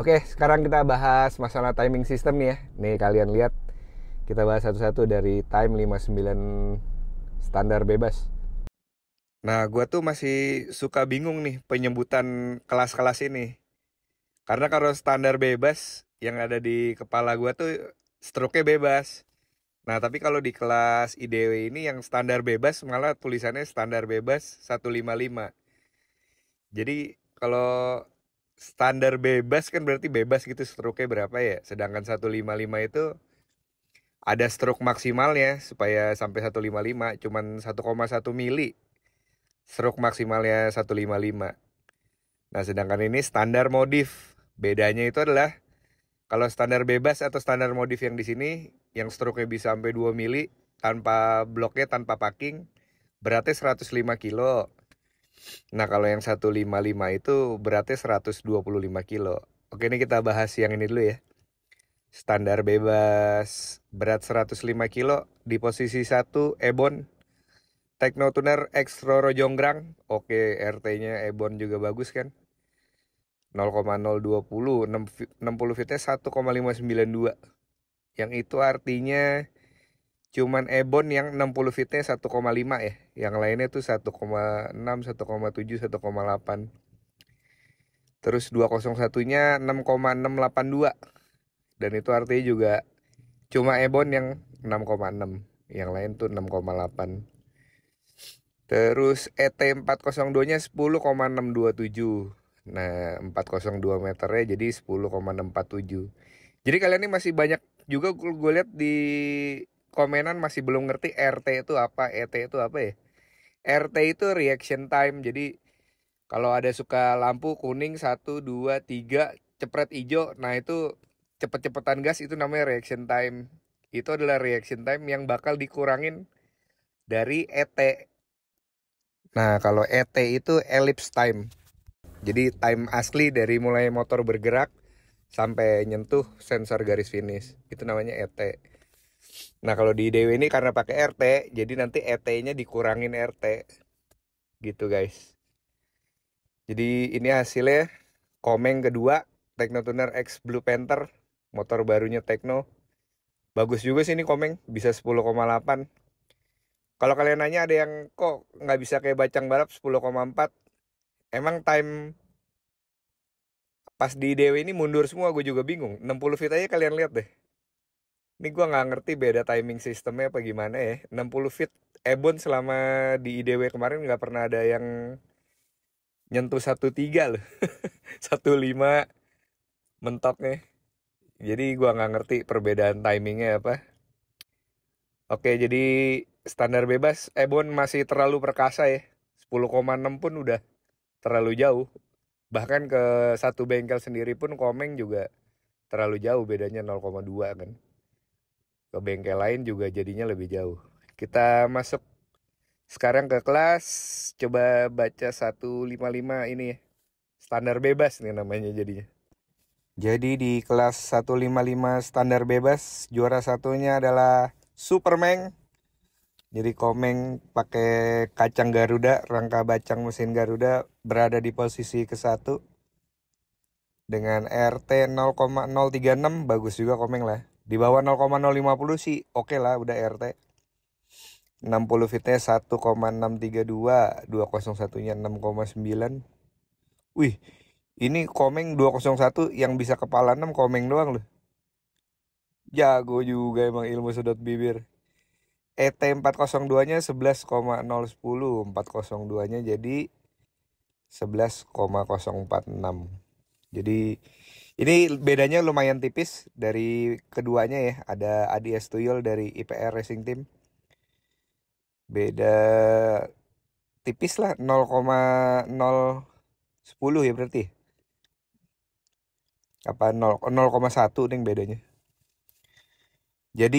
Oke, sekarang kita bahas masalah timing system ya. Nih kalian lihat kita bahas satu-satu dari time 59 standar bebas. Nah, gua tuh masih suka bingung nih penyebutan kelas-kelas ini. Karena kalau standar bebas yang ada di kepala gua tuh stroke-nya bebas. Nah, tapi kalau di kelas IDW ini yang standar bebas malah tulisannya standar bebas 155. Jadi kalau standar bebas kan berarti bebas gitu stroke-nya berapa ya. Sedangkan 155 itu ada stroke maksimalnya supaya sampai 155 cuman 1,1 mili stroke maksimalnya 155. Nah, sedangkan ini standar modif. Bedanya itu adalah kalau standar bebas atau standar modif yang di sini yang stroke-nya bisa sampai 2 mili tanpa bloknya tanpa packing beratnya 105 kilo Nah kalau yang 155 itu beratnya 125 kilo. Oke ini kita bahas yang ini dulu ya. Standar bebas berat 105 kilo di posisi 1 Ebon techno Tuner X Roro Jonggrang. Oke, RT-nya Ebon juga bagus kan? 0,020, 60 fitnya 1,592. Yang itu artinya cuman Ebon yang 60 fitnya 1,5 ya yang lainnya tuh 1,6 1,7 1,8 terus 201 nya 6,682 dan itu artinya juga cuma Ebon yang 6,6 yang lain tuh 6,8 terus ET 402 nya 10,627 nah 402 meternya jadi 10,647 jadi kalian ini masih banyak juga gue lihat di komenan masih belum ngerti RT itu apa, ET itu apa ya. RT itu reaction time. Jadi kalau ada suka lampu kuning 1 2 3 cepret hijau, nah itu cepet-cepetan gas itu namanya reaction time. Itu adalah reaction time yang bakal dikurangin dari ET. Nah, kalau ET itu ellipse time. Jadi time asli dari mulai motor bergerak sampai nyentuh sensor garis finish. Itu namanya ET. Nah kalau di IDW ini karena pakai RT, jadi nanti ET-nya dikurangin RT. Gitu guys. Jadi ini hasilnya Komeng kedua, Tekno Tuner X Blue Panther, motor barunya Tekno. Bagus juga sih ini Komeng, bisa 10,8. Kalau kalian nanya ada yang kok nggak bisa kayak bacang balap 10,4, emang time pas di IDW ini mundur semua gue juga bingung 60 feet aja kalian lihat deh ini gue nggak ngerti beda timing sistemnya apa gimana ya. 60 feet Ebon selama di IDW kemarin nggak pernah ada yang nyentuh 13 loh. 15 mentoknya. Jadi gue nggak ngerti perbedaan timingnya apa. Oke, jadi standar bebas Ebon masih terlalu perkasa ya. 10,6 pun udah terlalu jauh. Bahkan ke satu bengkel sendiri pun Komeng juga terlalu jauh bedanya 0,2 kan ke bengkel lain juga jadinya lebih jauh. Kita masuk sekarang ke kelas, coba baca 155 ini ya. Standar bebas nih namanya jadinya. Jadi di kelas 155 standar bebas, juara satunya adalah Superman. Jadi Komeng pakai kacang Garuda, rangka bacang mesin Garuda berada di posisi ke-1 dengan RT 0,036 bagus juga Komeng lah. Di bawah 0,050 sih oke okay lah udah RT. 60 fitnya 1,632, 201 nya 6,9. Wih, ini komeng 201 yang bisa kepala 6 komeng doang loh. Jago juga emang ilmu sedot bibir. ET 402 nya 11,010, 402 nya jadi 11,046. Jadi ini bedanya lumayan tipis dari keduanya ya. Ada Adi Estuyol dari IPR Racing Team. Beda tipis lah 0,010 ya berarti. Apa 0,1 nih bedanya. Jadi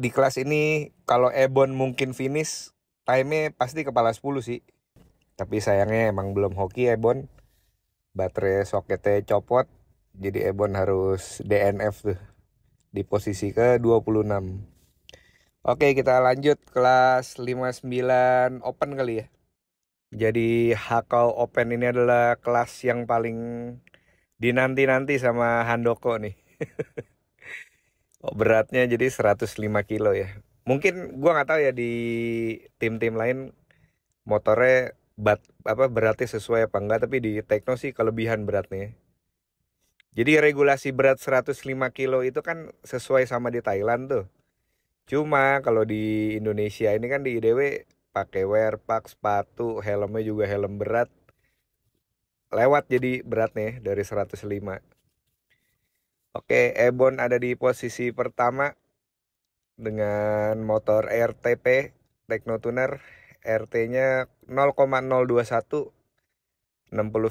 di kelas ini kalau Ebon mungkin finish time-nya pasti kepala 10 sih. Tapi sayangnya emang belum hoki Ebon. Baterai soketnya copot jadi Ebon harus DNF tuh di posisi ke 26 Oke kita lanjut kelas 59 open kali ya Jadi Hakau Open ini adalah kelas yang paling dinanti-nanti sama Handoko nih oh, Beratnya jadi 105 kilo ya Mungkin gua nggak tahu ya di tim-tim lain motornya bat, apa beratnya sesuai apa enggak tapi di Tekno sih kelebihan beratnya jadi regulasi berat 105 kilo itu kan sesuai sama di Thailand tuh. Cuma kalau di Indonesia ini kan di IDW pakai wear pack, sepatu, helmnya juga helm berat. Lewat jadi berat nih dari 105. Oke, Ebon ada di posisi pertama dengan motor RTP Techno Tuner RT-nya 0,021 60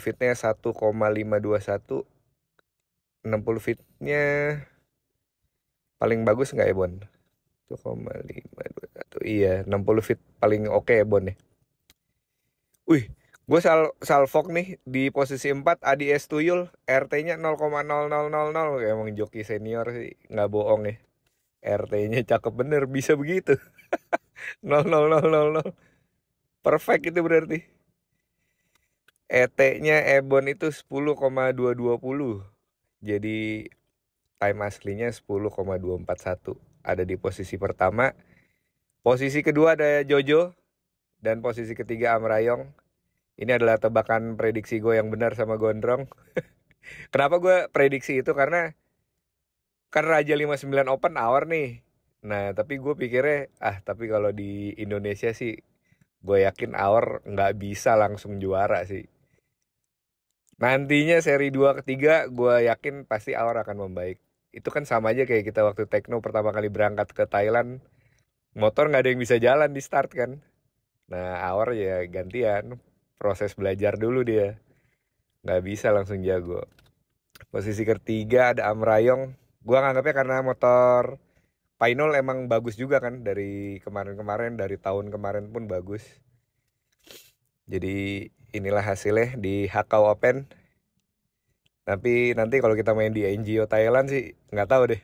fitnya 1,521 60 feet-nya paling bagus nggak ya Bon? 1,521 iya 60 feet paling oke okay ya Bon ya wih gue sal salfok nih di posisi 4 Adi S Tuyul RT nya 0,0000 emang joki senior sih nggak bohong ya RT nya cakep bener bisa begitu nol perfect itu berarti ET nya Ebon eh, itu 10,220 jadi time aslinya 10,241 ada di posisi pertama. Posisi kedua ada Jojo dan posisi ketiga Amrayong. Ini adalah tebakan prediksi gue yang benar sama Gondrong. Kenapa gue prediksi itu karena kan Raja 59 Open hour nih. Nah, tapi gue pikirnya ah tapi kalau di Indonesia sih gue yakin hour nggak bisa langsung juara sih Nantinya seri 2 ketiga gue yakin pasti Aor akan membaik. Itu kan sama aja kayak kita waktu Tekno pertama kali berangkat ke Thailand. Motor nggak ada yang bisa jalan di start kan. Nah Aor ya gantian. Proses belajar dulu dia. Nggak bisa langsung jago. Posisi ketiga ada Amrayong. Gue nganggapnya karena motor Painol emang bagus juga kan. Dari kemarin-kemarin, dari tahun kemarin pun bagus. Jadi inilah hasilnya di Hakau Open tapi nanti kalau kita main di NGO Thailand sih nggak tahu deh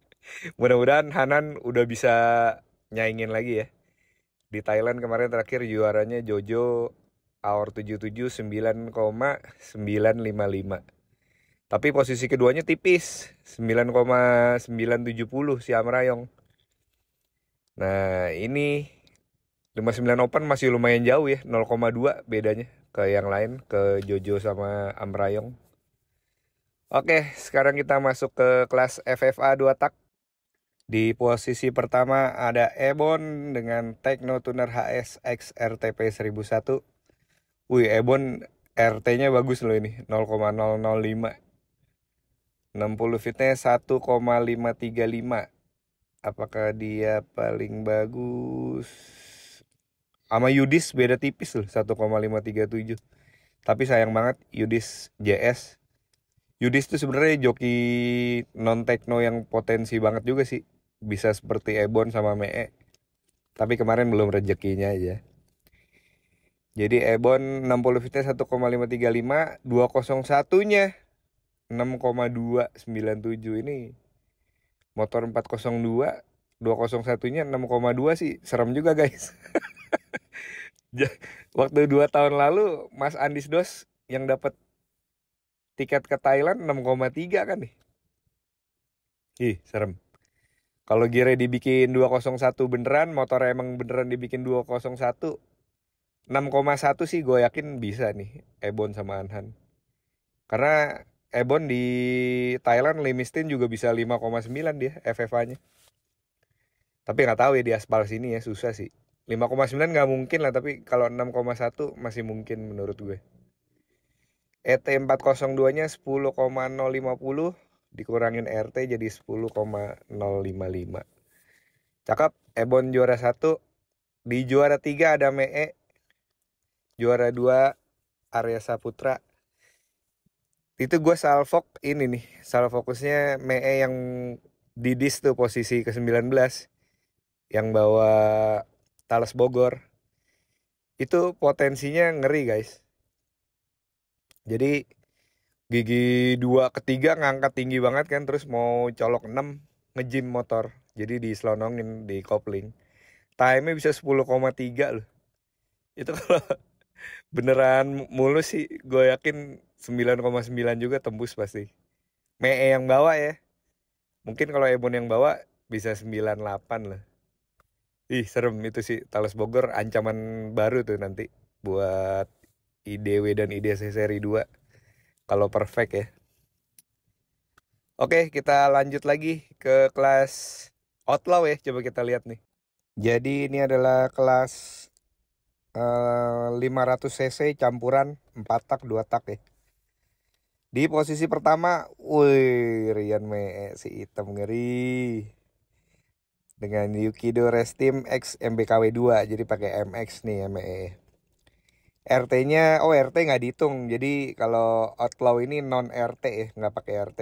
mudah-mudahan Hanan udah bisa nyaingin lagi ya di Thailand kemarin terakhir juaranya Jojo hour 77 9,955 tapi posisi keduanya tipis 9,970 si Amrayong nah ini 59 Open masih lumayan jauh ya 0,2 bedanya ke yang lain ke Jojo sama Amrayong. Oke, sekarang kita masuk ke kelas FFA 2 tak. Di posisi pertama ada Ebon dengan Techno Tuner HS XRTP 1001. Wih, Ebon RT-nya bagus loh ini, 0,005. 60 fitnya 1,535. Apakah dia paling bagus? sama Yudis beda tipis loh 1,537 tapi sayang banget Yudis JS Yudis tuh sebenarnya joki non techno yang potensi banget juga sih bisa seperti Ebon sama Mee tapi kemarin belum rezekinya aja jadi Ebon 60 fitnya 1,535 201 nya 6,297 ini motor 402 201 nya 6,2 sih serem juga guys waktu dua tahun lalu Mas Andis Dos yang dapat tiket ke Thailand 6,3 kan nih. Ih, serem. Kalau Gire dibikin 201 beneran, motor emang beneran dibikin 201. 6,1 sih gue yakin bisa nih Ebon sama Anhan. Karena Ebon di Thailand Limistin juga bisa 5,9 dia FFA-nya. Tapi nggak tahu ya di aspal sini ya susah sih. 5,9 nggak mungkin lah tapi kalau 6,1 masih mungkin menurut gue ET 402 nya 10,050 dikurangin RT jadi 10,055 cakep Ebon juara 1 di juara 3 ada ME juara 2 Arya Saputra itu gue salvok ini nih salvokusnya ME yang didis tuh posisi ke 19 yang bawa Talas Bogor itu potensinya ngeri guys jadi gigi dua ketiga ngangkat tinggi banget kan terus mau colok 6 ngejim motor jadi di diselonongin di kopling time-nya bisa 10,3 loh itu kalau beneran mulus sih gue yakin 9,9 juga tembus pasti mee yang bawa ya mungkin kalau ebon yang bawa bisa 98 loh Ih serem itu sih Talas Bogor ancaman baru tuh nanti buat IDW dan IDC seri 2 kalau perfect ya. Oke, kita lanjut lagi ke kelas outlaw ya. Coba kita lihat nih. Jadi ini adalah kelas uh, eh, 500 cc campuran 4 tak 2 tak ya. Di posisi pertama, wih Rian Me si hitam ngeri dengan Yukido Restim X MBKW 2 jadi pakai MX nih ME RT-nya oh RT nggak dihitung jadi kalau outlaw ini non RT ya nggak pakai RT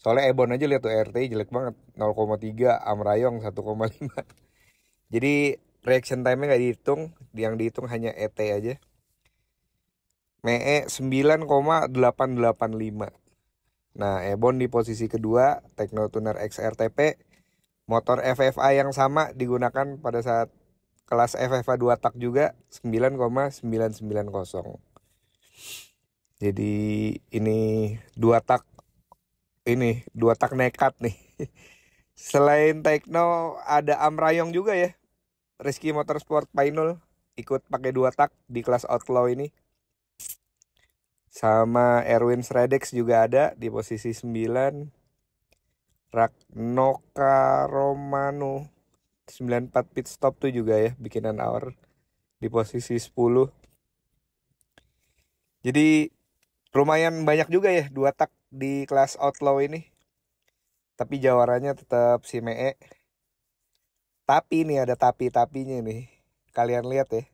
soalnya Ebon aja lihat tuh RT jelek banget 0,3 Amrayong 1,5 jadi reaction time-nya nggak dihitung yang dihitung hanya ET aja ME 9,885 nah Ebon di posisi kedua Techno Tuner XRTP motor FFA yang sama digunakan pada saat kelas FFA 2 tak juga 9,990. Jadi ini dua tak ini dua tak nekat nih. Selain Tekno ada Amrayong juga ya. Rizky Motorsport Painul ikut pakai dua tak di kelas outlaw ini. Sama Erwin Sredex juga ada di posisi 9 Ragnoka Romano 94 pit stop tuh juga ya bikinan hour di posisi 10 jadi lumayan banyak juga ya dua tak di kelas outlaw ini tapi jawarannya tetap si Mee tapi nih ada tapi-tapinya nih kalian lihat ya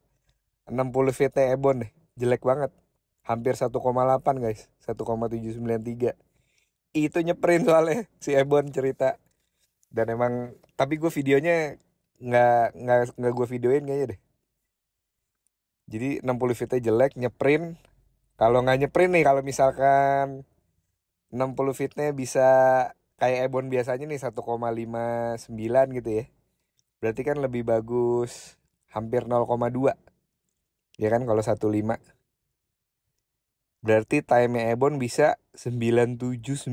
60 VT Ebon nih jelek banget hampir 1,8 guys 1,793 itu nyeprint soalnya si Ebon cerita dan emang tapi gue videonya nggak nggak nggak gue videoin kayaknya deh jadi 60 feet jelek nyeprint kalau nggak nyeprint nih kalau misalkan 60 feetnya bisa kayak Ebon biasanya nih 1,59 gitu ya berarti kan lebih bagus hampir 0,2 ya kan kalau 15 Berarti time-nya Ebon bisa 9790.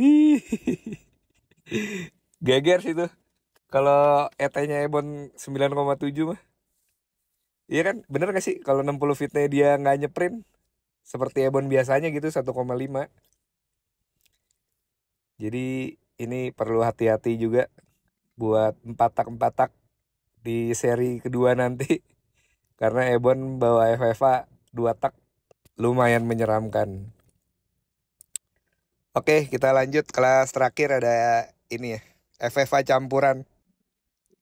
Geger sih tuh. Kalau ET-nya Ebon 9,7 mah. Iya kan? Bener gak sih kalau 60 fitnya dia nggak nyeprin? Seperti Ebon biasanya gitu 1,5. Jadi ini perlu hati-hati juga buat empat tak empat tak di seri kedua nanti. Karena Ebon bawa FFA dua tak lumayan menyeramkan. Oke, kita lanjut kelas terakhir ada ini ya, FFA campuran.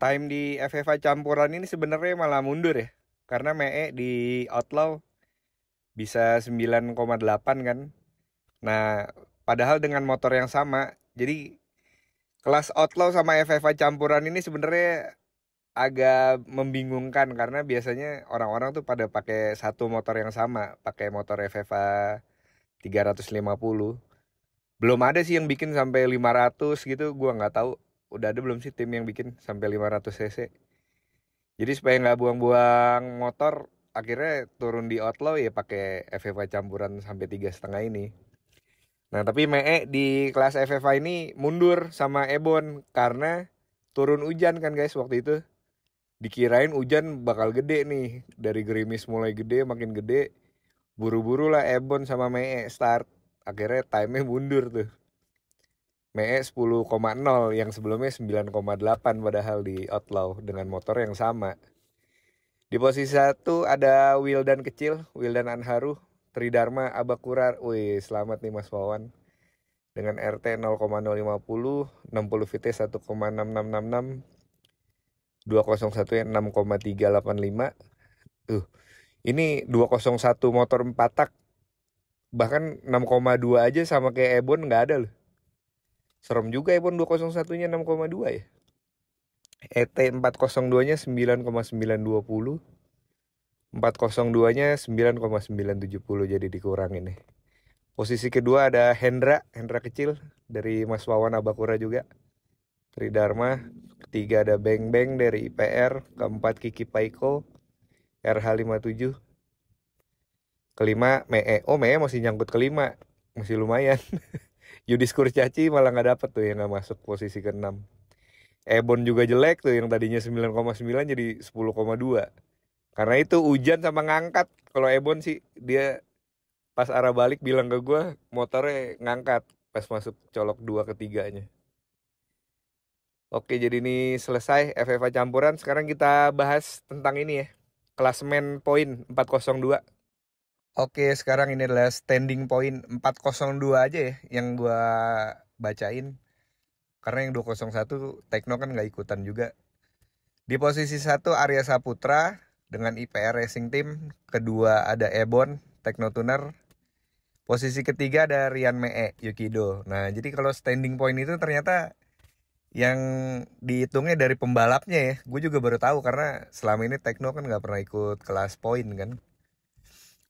Time di FFA campuran ini sebenarnya malah mundur ya. Karena ME di outlaw bisa 9,8 kan. Nah, padahal dengan motor yang sama, jadi kelas outlaw sama FFA campuran ini sebenarnya agak membingungkan karena biasanya orang-orang tuh pada pakai satu motor yang sama, pakai motor FFA 350. Belum ada sih yang bikin sampai 500 gitu, gua nggak tahu udah ada belum sih tim yang bikin sampai 500 cc. Jadi supaya nggak buang-buang motor, akhirnya turun di outlaw ya pakai FFA campuran sampai tiga setengah ini. Nah tapi Mee di kelas FFA ini mundur sama Ebon karena turun hujan kan guys waktu itu dikirain hujan bakal gede nih dari gerimis mulai gede makin gede buru-buru lah Ebon sama Mee start akhirnya nya mundur tuh Mee 10,0 yang sebelumnya 9,8 padahal di Outlaw dengan motor yang sama di posisi satu ada Wildan kecil Wildan Anharu Tridharma Abakurar wih selamat nih Mas Wawan dengan RT 0,050 60 VT 1,6666 201 yang 6,385 tuh ini 201 motor 4 tak bahkan 6,2 aja sama kayak Ebon nggak ada loh serem juga Ebon 201 nya 6,2 ya ET 402 nya 9,920 402 nya 9,970 jadi dikurang ini posisi kedua ada Hendra Hendra kecil dari Mas Wawan Abakura juga Tridharma ketiga ada Beng Beng dari IPR, keempat Kiki Paiko, RH57, kelima Mee, eh, oh Mee masih nyangkut kelima, masih lumayan. Yudis Kurcaci malah nggak dapet tuh yang gak masuk posisi keenam. Ebon juga jelek tuh yang tadinya 9,9 jadi 10,2. Karena itu hujan sama ngangkat. Kalau Ebon sih dia pas arah balik bilang ke gue motornya ngangkat pas masuk colok dua ketiganya. Oke, jadi ini selesai FFA campuran. Sekarang kita bahas tentang ini ya. Klasemen poin 402. Oke, sekarang ini adalah standing poin 402 aja ya yang gua bacain. Karena yang 201 Tekno kan nggak ikutan juga. Di posisi satu Arya Saputra dengan IPR Racing Team, kedua ada Ebon Tekno Tuner, posisi ketiga ada Rian Mee Yukido. Nah, jadi kalau standing point itu ternyata yang dihitungnya dari pembalapnya ya gue juga baru tahu karena selama ini Tekno kan nggak pernah ikut kelas poin kan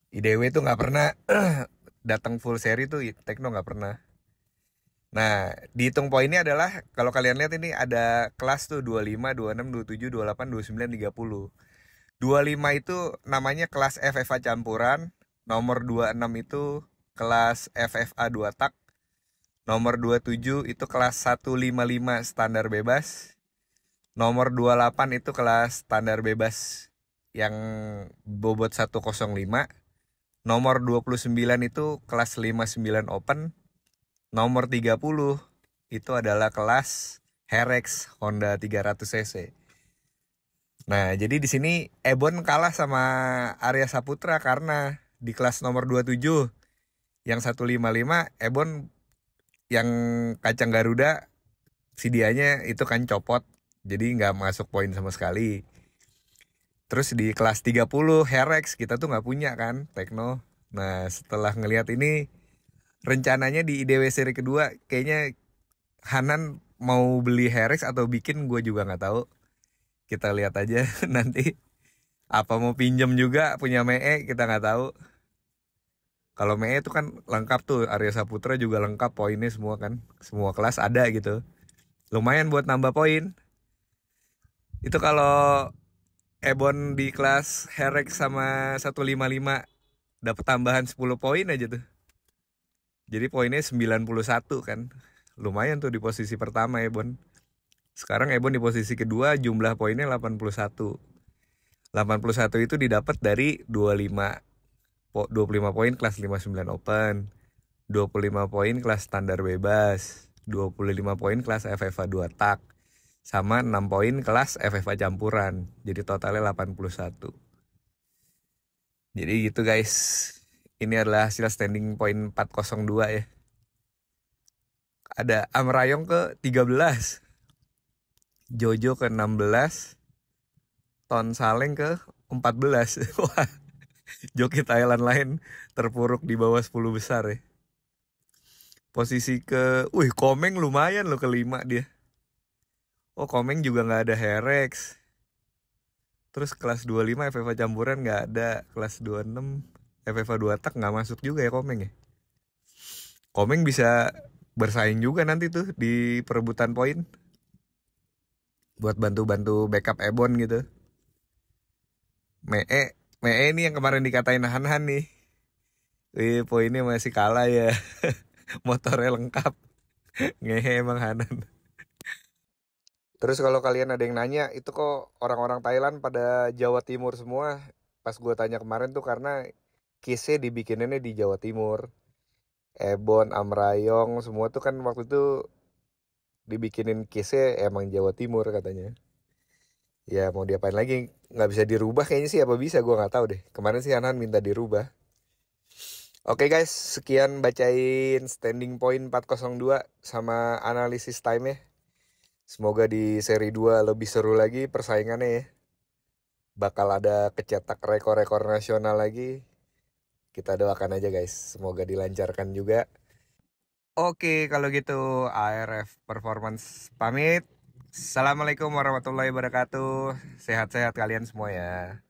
IDW tuh nggak pernah datang full seri tuh Tekno nggak pernah nah dihitung poinnya adalah kalau kalian lihat ini ada kelas tuh 25, 26, 27, 28, 29, 30 25 itu namanya kelas FFA campuran nomor 26 itu kelas FFA 2 tak Nomor 27 itu kelas 155 standar bebas. Nomor 28 itu kelas standar bebas yang bobot 105. Nomor 29 itu kelas 59 open. Nomor 30 itu adalah kelas Herex Honda 300 cc. Nah, jadi di sini Ebon kalah sama Arya Saputra karena di kelas nomor 27 yang 155 Ebon yang kacang Garuda si dianya itu kan copot jadi nggak masuk poin sama sekali terus di kelas 30 Herex kita tuh nggak punya kan Tekno nah setelah ngelihat ini rencananya di IDW seri kedua kayaknya Hanan mau beli Herex atau bikin gue juga nggak tahu kita lihat aja nanti apa mau pinjam juga punya Mee kita nggak tahu kalau ME itu kan lengkap tuh Arya Saputra juga lengkap poinnya semua kan semua kelas ada gitu lumayan buat nambah poin itu kalau Ebon di kelas Herek sama 155 dapat tambahan 10 poin aja tuh jadi poinnya 91 kan lumayan tuh di posisi pertama Ebon sekarang Ebon di posisi kedua jumlah poinnya 81 81 itu didapat dari 25 25 poin kelas 59 Open, 25 poin kelas standar bebas, 25 poin kelas FFA 2 tak, sama 6 poin kelas FFA campuran. Jadi totalnya 81. Jadi gitu guys. Ini adalah hasil standing point 402 ya. Ada Amrayong ke 13. Jojo ke 16. Ton Saleng ke 14. Wah joki Thailand lain terpuruk di bawah 10 besar ya. Posisi ke, wih Komeng lumayan loh kelima dia. Oh Komeng juga nggak ada Herex. Terus kelas 25 FFA campuran nggak ada, kelas 26 FFA 2 tak nggak masuk juga ya Komeng ya. Komeng bisa bersaing juga nanti tuh di perebutan poin buat bantu-bantu backup Ebon gitu. Mee Me nah, eh, ini yang kemarin dikatain Han-Han nih. Wih, poinnya masih kalah ya. Motornya lengkap. Ngehe emang Hanan. Terus kalau kalian ada yang nanya, itu kok orang-orang Thailand pada Jawa Timur semua? Pas gue tanya kemarin tuh karena kisnya dibikininnya di Jawa Timur. Ebon, Amrayong, semua tuh kan waktu itu dibikinin kisnya emang Jawa Timur katanya ya mau diapain lagi nggak bisa dirubah kayaknya sih apa bisa gue nggak tahu deh kemarin sih Hanan minta dirubah oke okay guys sekian bacain standing point 402 sama analisis time ya semoga di seri 2 lebih seru lagi persaingannya ya bakal ada kecetak rekor-rekor nasional lagi kita doakan aja guys semoga dilancarkan juga oke kalau gitu ARF performance pamit Assalamualaikum warahmatullahi wabarakatuh. Sehat-sehat kalian semua ya.